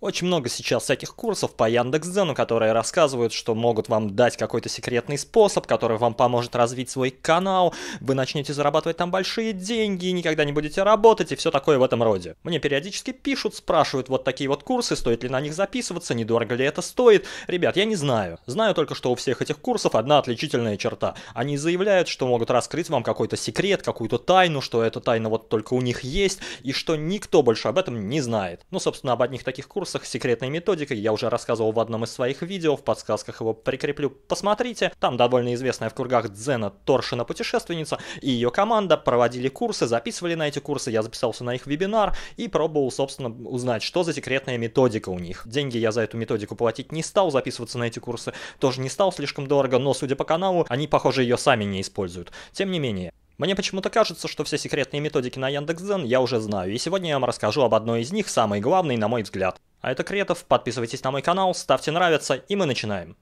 Очень много сейчас всяких курсов по Яндекс.Дзену, которые рассказывают, что могут вам дать какой-то секретный способ, который вам поможет развить свой канал, вы начнете зарабатывать там большие деньги, никогда не будете работать и все такое в этом роде. Мне периодически пишут, спрашивают вот такие вот курсы, стоит ли на них записываться, недорого ли это стоит. Ребят, я не знаю. Знаю только, что у всех этих курсов одна отличительная черта. Они заявляют, что могут раскрыть вам какой-то секрет, какую-то тайну, что эта тайна вот только у них есть, и что никто больше об этом не знает. Ну, собственно, об одних таких курсах курсах секретной методики, я уже рассказывал в одном из своих видео, в подсказках его прикреплю, посмотрите. Там довольно известная в кругах Дзена Торшина путешественница и ее команда проводили курсы, записывали на эти курсы, я записался на их вебинар и пробовал, собственно, узнать, что за секретная методика у них. Деньги я за эту методику платить не стал, записываться на эти курсы тоже не стал, слишком дорого, но, судя по каналу, они, похоже, ее сами не используют. Тем не менее, мне почему-то кажется, что все секретные методики на Яндекс.Дзен я уже знаю, и сегодня я вам расскажу об одной из них, самой главной, на мой взгляд. А это Кретов, подписывайтесь на мой канал, ставьте нравится, и мы начинаем.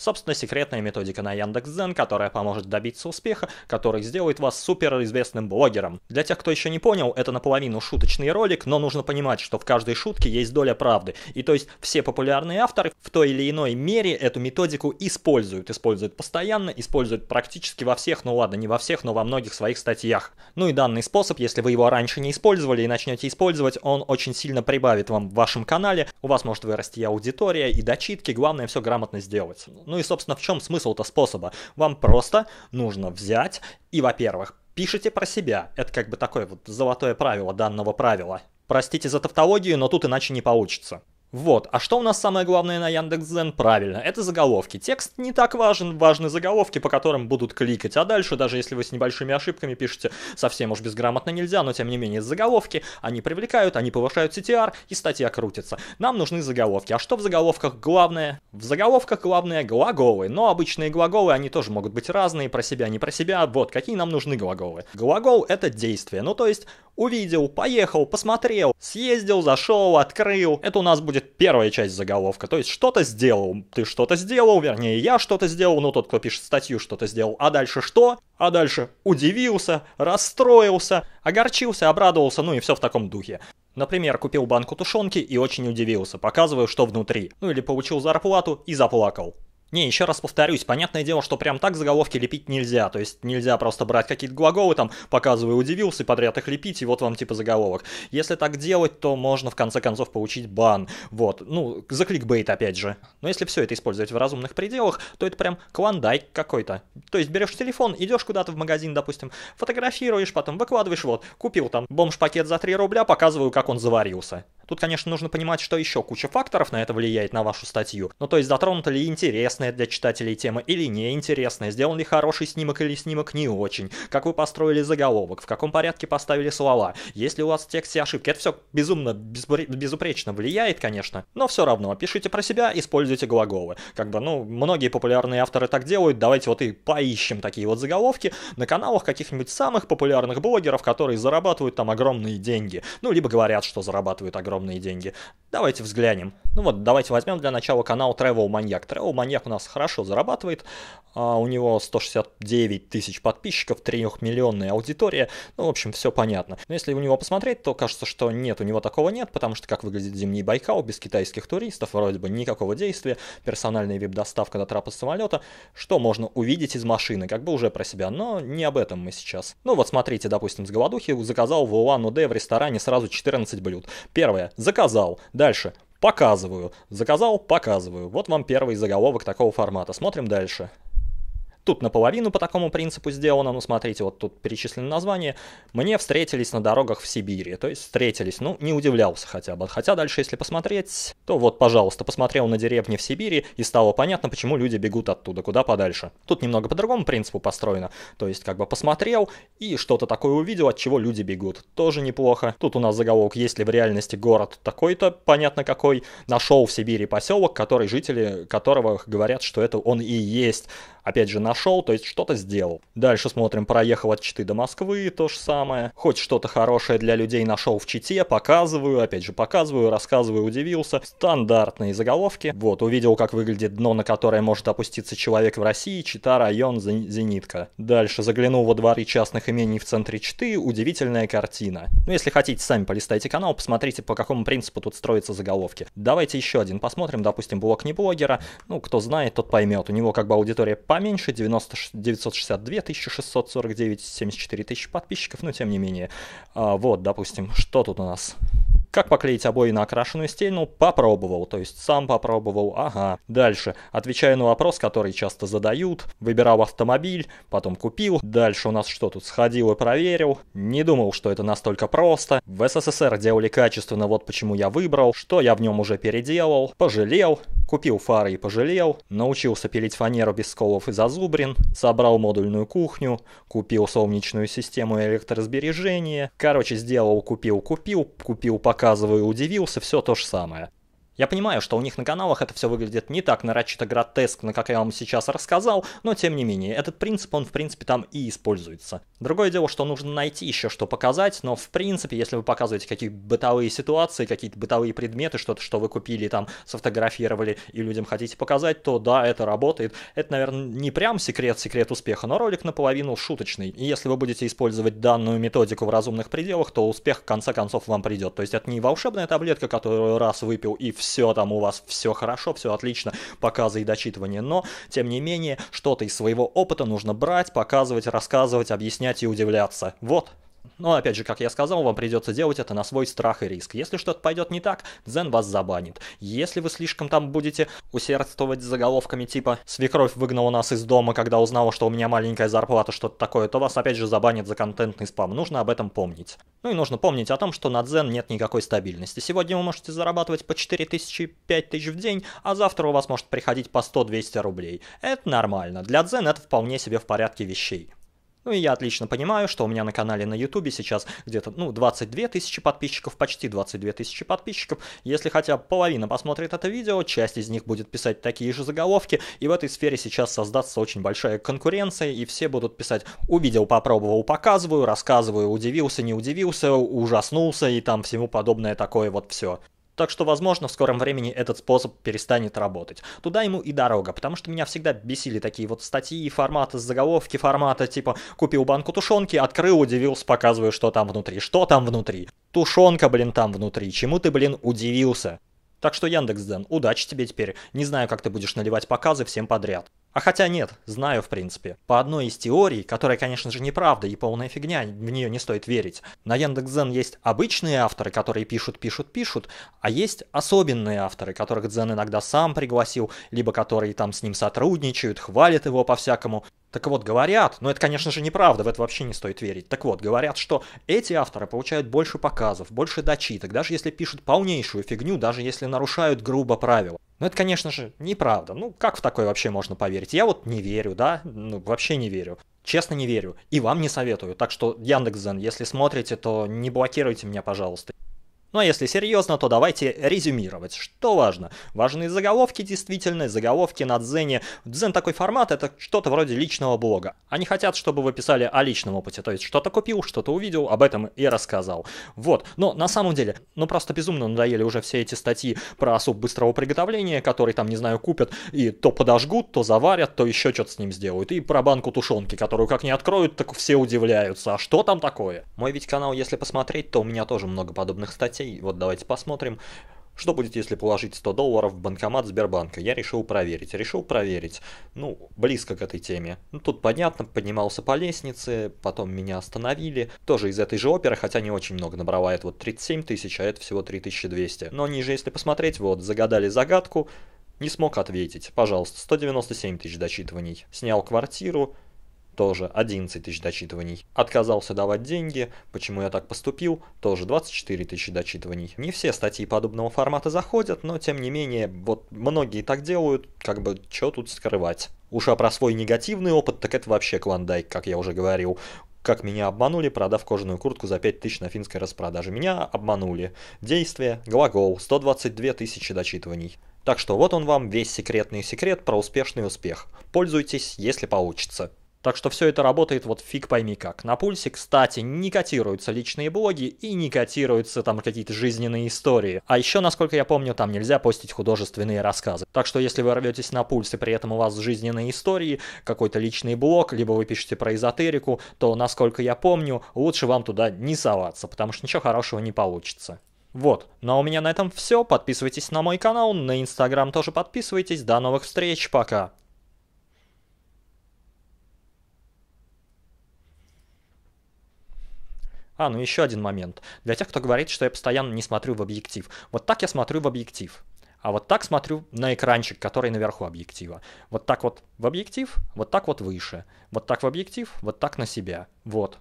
Собственно, секретная методика на Яндекс.Дзен, которая поможет добиться успеха, который сделает вас суперизвестным блогером. Для тех, кто еще не понял, это наполовину шуточный ролик, но нужно понимать, что в каждой шутке есть доля правды. И то есть все популярные авторы в той или иной мере эту методику используют. Используют постоянно, используют практически во всех, ну ладно, не во всех, но во многих своих статьях. Ну и данный способ, если вы его раньше не использовали и начнете использовать, он очень сильно прибавит вам в вашем канале, у вас может вырасти и аудитория, и дочитки, главное все грамотно сделать. Ну и, собственно, в чем смысл-то способа? Вам просто нужно взять и, во-первых, пишите про себя. Это как бы такое вот золотое правило данного правила. Простите за тавтологию, но тут иначе не получится. Вот, а что у нас самое главное на Яндекс.Зен? Правильно, это заголовки. Текст не так важен, важны заголовки, по которым будут кликать, а дальше, даже если вы с небольшими ошибками пишете, совсем уж безграмотно нельзя, но тем не менее заголовки, они привлекают, они повышают CTR, и статья крутится. Нам нужны заголовки. А что в заголовках главное? В заголовках главное глаголы, но обычные глаголы, они тоже могут быть разные, про себя, не про себя, вот, какие нам нужны глаголы. Глагол — это действие, ну то есть увидел, поехал, посмотрел, съездил, зашел, открыл, это у нас будет будет первая часть заголовка. То есть что-то сделал, ты что-то сделал, вернее я что-то сделал, ну тот, кто пишет статью, что-то сделал. А дальше что? А дальше удивился, расстроился, огорчился, обрадовался, ну и все в таком духе. Например, купил банку тушенки и очень удивился, показывая, что внутри. Ну или получил зарплату и заплакал. Не, еще раз повторюсь, понятное дело, что прям так заголовки лепить нельзя, то есть нельзя просто брать какие-то глаголы, там, показываю удивился, и подряд их лепить, и вот вам типа заголовок. Если так делать, то можно в конце концов получить бан, вот, ну, за кликбейт опять же. Но если все это использовать в разумных пределах, то это прям клондайк какой-то. То есть берешь телефон, идешь куда-то в магазин, допустим, фотографируешь, потом выкладываешь, вот, купил там бомж-пакет за 3 рубля, показываю, как он заварился. Тут, конечно, нужно понимать, что еще куча факторов на это влияет на вашу статью. Ну то есть затронута ли интересная для читателей тема или неинтересная, сделан ли хороший снимок или снимок не очень, как вы построили заголовок, в каком порядке поставили слова, есть ли у вас в тексте ошибки. Это все безумно, безупречно влияет, конечно, но все равно пишите про себя, используйте глаголы. Как бы, ну, многие популярные авторы так делают, давайте вот и поищем такие вот заголовки на каналах каких-нибудь самых популярных блогеров, которые зарабатывают там огромные деньги. Ну, либо говорят, что зарабатывают огромные огромные деньги. Давайте взглянем. Ну вот, давайте возьмем для начала канал Travel Маньяк. Travel Маньяк у нас хорошо зарабатывает. А, у него 169 тысяч подписчиков, 3-миллионная аудитория. Ну, в общем, все понятно. Но если у него посмотреть, то кажется, что нет, у него такого нет, потому что как выглядит зимний Байкал без китайских туристов, вроде бы никакого действия, персональная веб-доставка до трапа самолета. Что можно увидеть из машины, как бы уже про себя, но не об этом мы сейчас. Ну вот смотрите, допустим, с голодухи заказал в Улан-Удэ в ресторане сразу 14 блюд. Первое, Заказал. Дальше. Показываю. Заказал, показываю. Вот вам первый заголовок такого формата. Смотрим дальше. Тут наполовину по такому принципу сделано, ну смотрите, вот тут перечислены названия. Мне встретились на дорогах в Сибири, то есть встретились, ну не удивлялся хотя бы. Хотя дальше, если посмотреть, то вот, пожалуйста, посмотрел на деревни в Сибири и стало понятно, почему люди бегут оттуда куда подальше. Тут немного по другому принципу построено, то есть как бы посмотрел и что-то такое увидел, от чего люди бегут. Тоже неплохо. Тут у нас заголовок «Если в реальности город такой-то, понятно какой, нашел в Сибири поселок, который жители которого говорят, что это он и есть». Опять же, наш пошел, то есть что-то сделал. Дальше смотрим, проехал от Читы до Москвы, то же самое. Хоть что-то хорошее для людей нашел в Чите, показываю, опять же показываю, рассказываю, удивился. Стандартные заголовки. Вот, увидел, как выглядит дно, на которое может опуститься человек в России, Чита, район, Зенитка. Дальше заглянул во дворы частных имений в центре Читы, удивительная картина. Ну, если хотите, сами полистайте канал, посмотрите, по какому принципу тут строятся заголовки. Давайте еще один посмотрим, допустим, блог не блогера. Ну, кто знает, тот поймет. У него как бы аудитория поменьше 962 1649, 74 тысячи подписчиков, но тем не менее. А, вот, допустим, что тут у нас? Как поклеить обои на окрашенную стену? попробовал, то есть сам попробовал, ага. Дальше, отвечая на вопрос, который часто задают, выбирал автомобиль, потом купил. Дальше у нас что тут, сходил и проверил. Не думал, что это настолько просто. В СССР делали качественно, вот почему я выбрал, что я в нем уже переделал, пожалел, купил фары и пожалел, научился пилить фанеру без сколов и зазубрин, собрал модульную кухню, купил солнечную систему электроразбережения, короче, сделал, купил, купил, купил пока показываю, удивился, все то же самое. Я понимаю, что у них на каналах это все выглядит не так нарочито гротескно, как я вам сейчас рассказал, но тем не менее, этот принцип, он в принципе там и используется. Другое дело, что нужно найти еще что показать, но в принципе, если вы показываете какие-то бытовые ситуации, какие-то бытовые предметы, что-то, что вы купили, там, сфотографировали и людям хотите показать, то да, это работает. Это, наверное, не прям секрет-секрет успеха, но ролик наполовину шуточный. И если вы будете использовать данную методику в разумных пределах, то успех в конце концов вам придет. То есть это не волшебная таблетка, которую раз выпил и все все там у вас все хорошо, все отлично, показы и дочитывание, но, тем не менее, что-то из своего опыта нужно брать, показывать, рассказывать, объяснять и удивляться. Вот. Но опять же, как я сказал, вам придется делать это на свой страх и риск. Если что-то пойдет не так, Дзен вас забанит. Если вы слишком там будете усердствовать с заголовками типа «Свекровь выгнала нас из дома, когда узнала, что у меня маленькая зарплата», что-то такое, то вас опять же забанят за контентный спам. Нужно об этом помнить. Ну и нужно помнить о том, что на Дзен нет никакой стабильности. Сегодня вы можете зарабатывать по 4000, 5000 в день, а завтра у вас может приходить по 100-200 рублей. Это нормально. Для Дзен это вполне себе в порядке вещей. Ну и я отлично понимаю, что у меня на канале на YouTube сейчас где-то, ну, 22 тысячи подписчиков, почти 22 тысячи подписчиков. Если хотя бы половина посмотрит это видео, часть из них будет писать такие же заголовки, и в этой сфере сейчас создастся очень большая конкуренция, и все будут писать «увидел, попробовал, показываю», «рассказываю, удивился, не удивился», «ужаснулся» и там всему подобное такое вот все так что, возможно, в скором времени этот способ перестанет работать. Туда ему и дорога, потому что меня всегда бесили такие вот статьи, форматы, заголовки формата, типа «Купил банку тушенки, открыл, удивился, показываю, что там внутри». Что там внутри? Тушенка, блин, там внутри. Чему ты, блин, удивился? Так что, Яндекс.Дзен, удачи тебе теперь. Не знаю, как ты будешь наливать показы всем подряд. А хотя нет, знаю в принципе. По одной из теорий, которая, конечно же, неправда и полная фигня, в нее не стоит верить, на Яндекс.Дзен есть обычные авторы, которые пишут, пишут, пишут, а есть особенные авторы, которых Дзен иногда сам пригласил, либо которые там с ним сотрудничают, хвалят его по-всякому. Так вот, говорят, но это, конечно же, неправда, в это вообще не стоит верить. Так вот, говорят, что эти авторы получают больше показов, больше дочиток, даже если пишут полнейшую фигню, даже если нарушают грубо правила. Но ну, это, конечно же, неправда. Ну, как в такое вообще можно поверить? Я вот не верю, да? Ну, вообще не верю. Честно не верю. И вам не советую. Так что, Яндекс.Зен, если смотрите, то не блокируйте меня, пожалуйста. Но ну, а если серьезно, то давайте резюмировать. Что важно? Важны заголовки действительно, заголовки на Дзене. Дзен такой формат, это что-то вроде личного блога. Они хотят, чтобы вы писали о личном опыте, то есть что-то купил, что-то увидел, об этом и рассказал. Вот, но на самом деле, ну просто безумно надоели уже все эти статьи про суп быстрого приготовления, которые там, не знаю, купят и то подожгут, то заварят, то еще что-то с ним сделают. И про банку тушенки, которую как не откроют, так все удивляются. А что там такое? Мой ведь канал, если посмотреть, то у меня тоже много подобных статей новостей. Вот давайте посмотрим. Что будет, если положить 100 долларов в банкомат Сбербанка? Я решил проверить. Решил проверить. Ну, близко к этой теме. Ну, тут понятно, поднимался по лестнице, потом меня остановили. Тоже из этой же оперы, хотя не очень много набрала. Это вот 37 тысяч, а это всего 3200. Но ниже, если посмотреть, вот, загадали загадку, не смог ответить. Пожалуйста, 197 тысяч дочитываний. Снял квартиру, тоже 11 тысяч дочитываний. Отказался давать деньги, почему я так поступил, тоже 24 тысячи дочитываний. Не все статьи подобного формата заходят, но тем не менее, вот многие так делают, как бы, что тут скрывать. Уж а про свой негативный опыт, так это вообще клондайк, как я уже говорил как меня обманули, продав кожаную куртку за 5 тысяч на финской распродаже. Меня обманули. Действие, глагол, 122 тысячи дочитываний. Так что вот он вам весь секретный секрет про успешный успех. Пользуйтесь, если получится. Так что все это работает вот фиг пойми как. На пульсе, кстати, не котируются личные блоги и не котируются там какие-то жизненные истории. А еще, насколько я помню, там нельзя постить художественные рассказы. Так что если вы рветесь на Пульсе при этом у вас жизненные истории, какой-то личный блог, либо вы пишете про эзотерику, то, насколько я помню, лучше вам туда не соваться, потому что ничего хорошего не получится. Вот, ну а у меня на этом все, подписывайтесь на мой канал, на инстаграм тоже подписывайтесь, до новых встреч, пока! А, ну еще один момент. Для тех, кто говорит, что я постоянно не смотрю в объектив. Вот так я смотрю в объектив. А вот так смотрю на экранчик, который наверху объектива. Вот так вот в объектив, вот так вот выше. Вот так в объектив, вот так на себя. Вот.